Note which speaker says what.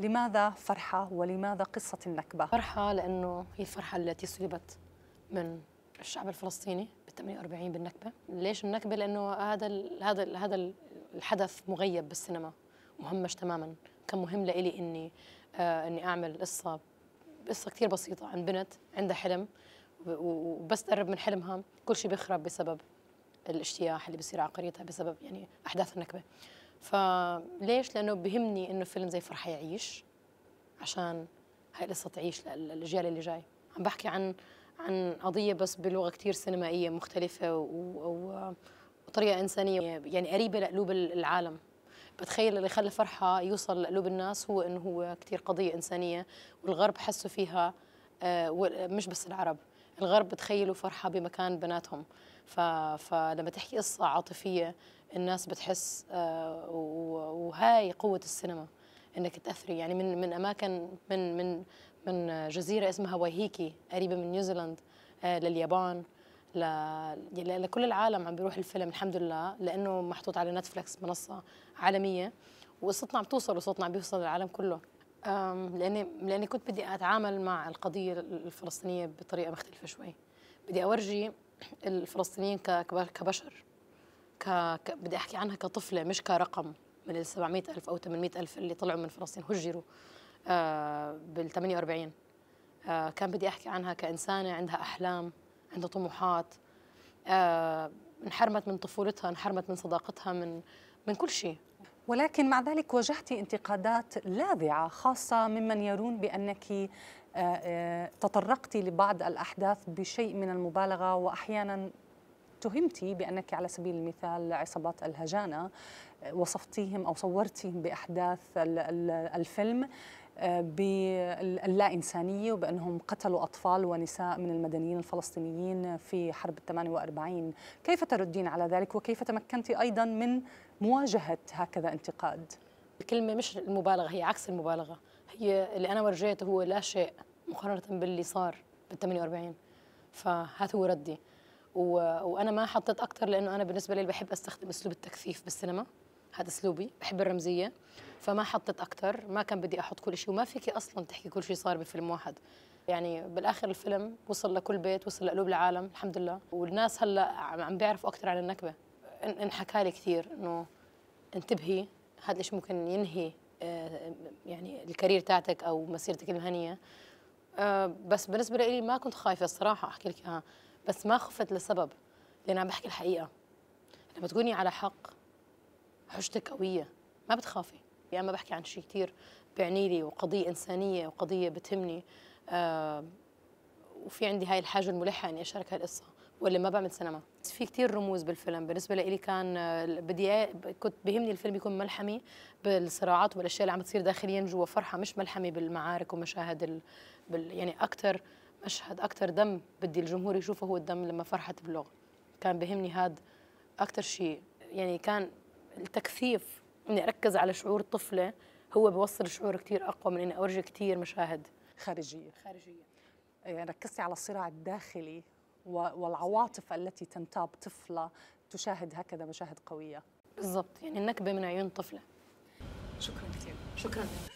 Speaker 1: لماذا فرحة ولماذا قصة النكبة؟ فرحة لأنه هي الفرحة التي سلبت من الشعب الفلسطيني بال 48 بالنكبة، ليش النكبة؟ لأنه هذا هذا هذا الحدث مغيب بالسينما مهمش تماما، كان مهم لإلي إني آه إني أعمل قصة قصة كثير بسيطة عن بنت عندها حلم وبس تقرب من حلمها كل شيء بيخرب بسبب الاجتياح اللي بصير على قريتها بسبب يعني أحداث النكبة. فليش لانه بهمني انه فيلم زي فرح يعيش عشان هاي القصة تعيش للاجيال اللي جاي عم بحكي عن عن قضيه بس بلغه كثير سينمائيه مختلفه وطريقه انسانيه يعني قريبه لقلوب العالم بتخيل اللي خلى فرحة يوصل لقلوب الناس هو انه هو كثير قضية إنسانية والغرب حسوا فيها آه، مش بس العرب الغرب بتخيلوا فرحة بمكان بناتهم فلما تحكي قصة عاطفية الناس بتحس آه، وهاي قوة السينما انك تاثري يعني من من اماكن من من من جزيره اسمها وايهيكي قريبه من نيوزيلاند آه، لليابان ل... يعني لكل العالم عم بيروح الفيلم الحمد لله لانه محطوط على نتفلكس منصه عالميه وقصتنا عم توصل وصوتنا عم بيوصل للعالم كله لاني لاني كنت بدي اتعامل مع القضيه الفلسطينيه بطريقه مختلفه شوي بدي اورجي الفلسطينيين كبشر ك... ك... بدي احكي عنها كطفله مش كرقم من ال 700 الف او 800 الف اللي طلعوا من فلسطين هجروا آه بال 48 آه كان بدي احكي عنها كانسانه عندها احلام عندها طموحات آه انحرمت من طفولتها انحرمت
Speaker 2: من صداقتها من من كل شيء ولكن مع ذلك واجهتي انتقادات لاذعة خاصة ممن يرون بأنك آه، آه، تطرقت لبعض الأحداث بشيء من المبالغة وأحيانا اتهمتي بأنك على سبيل المثال عصابات الهجانة آه، وصفتيهم أو صورتيهم بأحداث الفيلم آه، باللا إنسانية وبأنهم قتلوا أطفال ونساء من المدنيين الفلسطينيين في حرب 48 كيف تردين على ذلك وكيف تمكنت أيضا من مواجهة هكذا انتقاد؟ الكلمة مش المبالغة هي عكس
Speaker 1: المبالغة هي اللي أنا ورجيته هو لا شيء مقارنة باللي صار بال 48 فهذا هو ردي وانا ما حطيت اكثر لانه انا بالنسبه لي بحب استخدم اسلوب التكثيف بالسينما هذا اسلوبي بحب الرمزيه فما حطيت اكثر ما كان بدي احط كل شيء وما فيكي اصلا تحكي كل شيء صار بفيلم واحد يعني بالاخر الفيلم وصل لكل بيت وصل لقلوب العالم الحمد لله والناس هلا عم بيعرفوا اكثر عن النكبه انحكى لي كثير انه انتبهي هذا الشيء ممكن ينهي آه، يعني الكارير تاعتك او مسيرتك المهنيه آه، بس بالنسبه لي ما كنت خايفه الصراحه احكي لك اياها بس ما خفت لسبب لان عم بحكي الحقيقه لما تكوني على حق حجتك قويه ما بتخافي يا اما بحكي عن شيء كثير بيعني لي وقضيه انسانيه وقضيه بتهمني آه وفي عندي هاي الحاجه الملحه اني اشارك هاي القصه ولا ما بعمل سينما في كثير رموز بالفيلم بالنسبه لي كان آه، بدي كنت بهمني الفيلم يكون ملحمي بالصراعات والاشياء اللي عم بتصير داخليا جوا فرحه مش ملحمي بالمعارك ومشاهد ال... بال... يعني اكثر مشهد اكثر دم بدي الجمهور يشوفه هو الدم لما فرحت بلغ كان بهمني هذا اكثر شيء يعني كان التكثيف اني اركز على شعور طفله هو بوصل شعور
Speaker 2: كثير اقوى من اني اورجي كثير مشاهد خارجيه خارجيه إيه، يعني ركزتي على الصراع الداخلي والعواطف التي تنتاب طفله تشاهد هكذا مشاهد قويه بالضبط يعني النكبه من عيون طفله شكرا كثير شكرا